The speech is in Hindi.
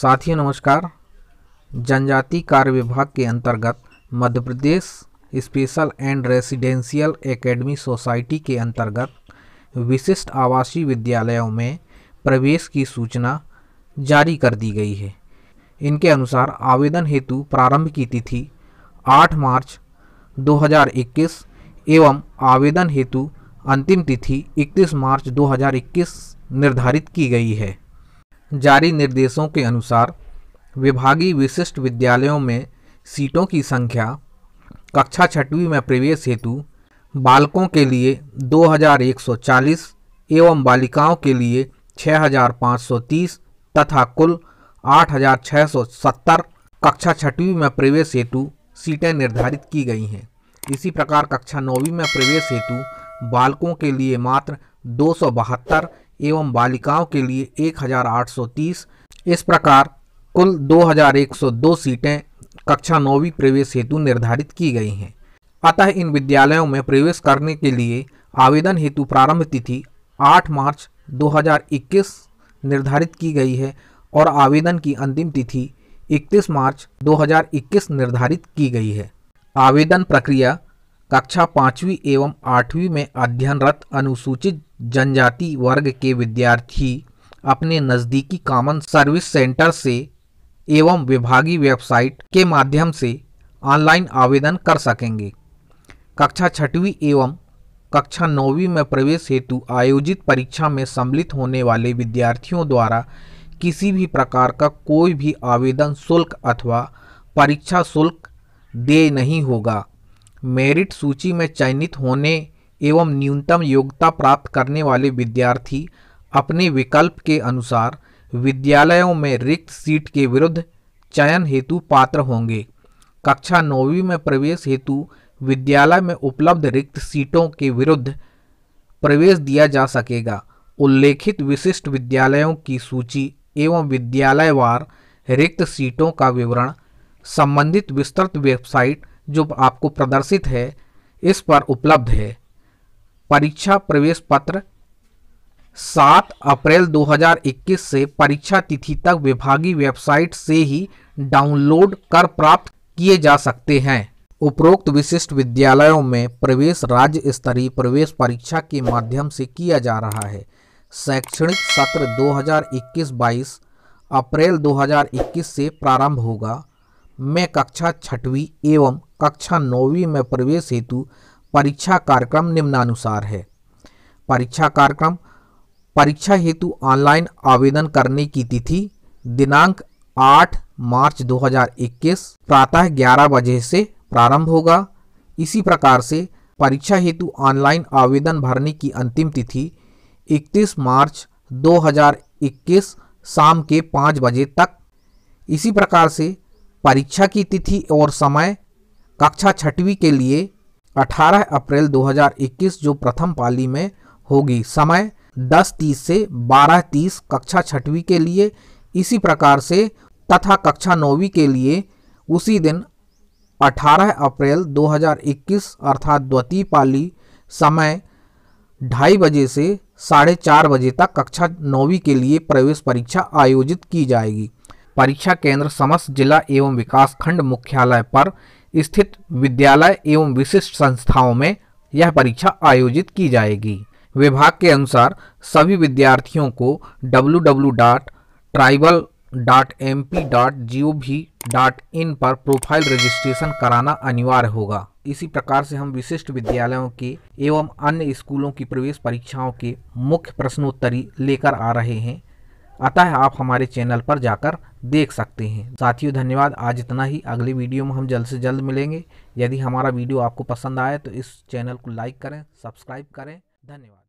साथियों नमस्कार जनजाति कार्य विभाग के अंतर्गत Madhya Pradesh special and residential academy society के अंतर्गत विशिष्ट आवासीय विद्यालयों में प्रवेश की सूचना जारी कर दी गई है इनके अनुसार आवेदन हेतु प्रारंभ की तिथि 8 मार्च 2021 एवं आवेदन हेतु अंतिम तिथि 31 मार्च 2021 निर्धारित की गई है जारी निर्देशों के अनुसार विभागीय विशिष्ट विद्यालयों में सीटों की संख्या कक्षा छठवीं में प्रवेश हेतु बालकों के लिए 2140 एवं बालिकाओं के लिए 6530 तथा कुल 8670 कक्षा छठवीं में प्रवेश हेतु सीटें निर्धारित की गई हैं इसी प्रकार कक्षा नौवीं में प्रवेश हेतु बालकों के लिए मात्र दो एवं बालिकाओं के लिए 1830 इस प्रकार कुल 2102 सीटें कक्षा नौवीं प्रवेश हेतु निर्धारित की गई हैं अतः इन विद्यालयों में प्रवेश करने के लिए आवेदन हेतु प्रारंभ तिथि 8 मार्च 2021 निर्धारित की गई है और आवेदन की अंतिम तिथि 31 मार्च 2021 निर्धारित की गई है आवेदन प्रक्रिया कक्षा पाँचवीं एवं आठवीं में अध्ययनरत अनुसूचित जनजाति वर्ग के विद्यार्थी अपने नज़दीकी कॉमन सर्विस सेंटर से एवं विभागीय वेबसाइट के माध्यम से ऑनलाइन आवेदन कर सकेंगे कक्षा छठवीं एवं कक्षा नौवीं में प्रवेश हेतु आयोजित परीक्षा में सम्मिलित होने वाले विद्यार्थियों द्वारा किसी भी प्रकार का कोई भी आवेदन शुल्क अथवा परीक्षा शुल्क देय नहीं होगा मेरिट सूची में चयनित होने एवं न्यूनतम योग्यता प्राप्त करने वाले विद्यार्थी अपने विकल्प के अनुसार विद्यालयों में रिक्त सीट के विरुद्ध चयन हेतु पात्र होंगे कक्षा नौवीं में प्रवेश हेतु विद्यालय में उपलब्ध रिक्त सीटों के विरुद्ध प्रवेश दिया जा सकेगा उल्लेखित विशिष्ट विद्यालयों की सूची एवं विद्यालयवार रिक्त सीटों का विवरण संबंधित विस्तृत वेबसाइट जो आपको प्रदर्शित है इस पर उपलब्ध है परीक्षा प्रवेश पत्र सात अप्रैल 2021 से परीक्षा तिथि तक विभागीय वेबसाइट से ही डाउनलोड कर प्राप्त किए जा सकते हैं उपरोक्त विशिष्ट विद्यालयों में प्रवेश राज्य स्तरीय प्रवेश परीक्षा के माध्यम से किया जा रहा है शैक्षणिक सत्र 2021-22 अप्रैल 2021 से प्रारंभ होगा में कक्षा छठवीं एवं कक्षा नौवीं में प्रवेश हेतु परीक्षा कार्यक्रम निम्नानुसार है परीक्षा कार्यक्रम परीक्षा हेतु ऑनलाइन आवेदन करने की तिथि दिनांक 8 मार्च 2021 प्रातः 11 बजे से प्रारंभ होगा इसी प्रकार से परीक्षा हेतु ऑनलाइन आवेदन भरने की अंतिम तिथि 31 मार्च 2021 शाम के 5 बजे तक इसी प्रकार से परीक्षा की तिथि और समय कक्षा छठवीं के लिए 18 अप्रैल 2021 जो प्रथम पाली में होगी समय 10:30 से 12:30 कक्षा छठवीं के लिए इसी प्रकार से तथा कक्षा नौवीं के लिए उसी दिन 18 अप्रैल 2021 अर्थात द्वितीय पाली समय ढाई बजे से साढ़े चार बजे तक कक्षा नौवीं के लिए प्रवेश परीक्षा आयोजित की जाएगी परीक्षा केंद्र समस्त जिला एवं विकास खंड मुख्यालय पर स्थित विद्यालय एवं विशिष्ट संस्थाओं में यह परीक्षा आयोजित की जाएगी विभाग के अनुसार सभी विद्यार्थियों को W W dot tribal dot M P dot G O V dot in पर प्रोफाइल रजिस्ट्रेशन कराना अनिवार्य होगा इसी प्रकार से हम विशिष्ट विद्यालयों के एवं अन्य स्कूलों की प्रवेश परीक्षाओं के मुख्य प्रश्नोत्तरी लेकर आ रहे हैं अतः आप हमारे चैनल पर जाकर देख सकते हैं साथियों धन्यवाद आज इतना ही अगली वीडियो में हम जल्द से जल्द मिलेंगे यदि हमारा वीडियो आपको पसंद आए तो इस चैनल को लाइक करें सब्सक्राइब करें धन्यवाद